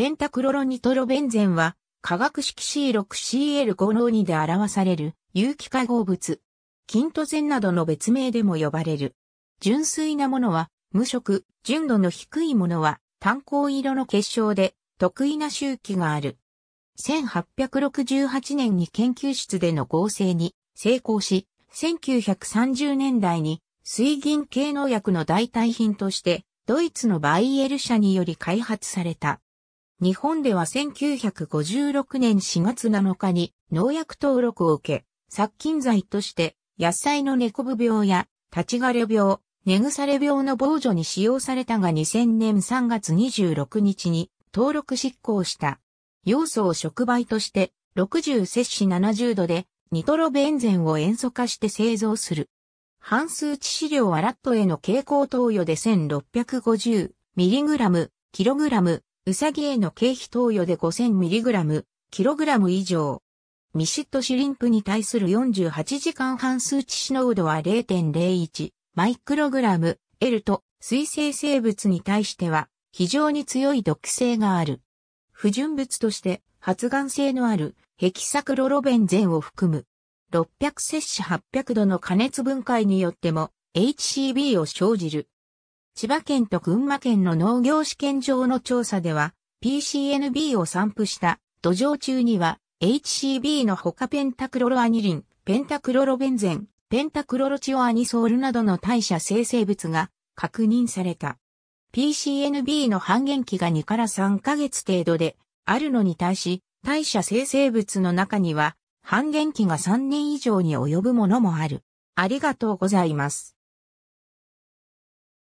ペンタクロロニトロベンゼンは、化学式 C6Cl52 で表される有機化合物。キントゼンなどの別名でも呼ばれる。純粋なものは無色、純度の低いものは炭鉱色の結晶で特異な周期がある。1868年に研究室での合成に成功し、1930年代に水銀系農薬の代替品としてドイツのバイエル社により開発された。日本では1956年4月7日に農薬登録を受け、殺菌剤として野菜の猫部病や立ち枯れ病、根腐れ病の防除に使用されたが2000年3月26日に登録執行した。要素を触媒として60摂氏70度でニトロベンゼンを塩素化して製造する。半数致死量はラットへの蛍光投与で 1650mg、kg、ウサギへの経費投与で 5000mg、kg 以上。ミシットシリンプに対する48時間半数値死濃度は0.01マイクログラム L と水生生物に対しては非常に強い毒性がある。不純物として発がん性のあるヘキサクロロベンゼンを含む600摂氏800度の加熱分解によっても HCB を生じる。千葉県と群馬県の農業試験場の調査では、PCNB を散布した土壌中には HCB の他ペンタクロロアニリン、ペンタクロロベンゼン、ペンタクロロチオアニソールなどの代謝生成物が確認された。PCNB の半減期が2から3ヶ月程度であるのに対し、代謝生成物の中には半減期が3年以上に及ぶものもある。ありがとうございます。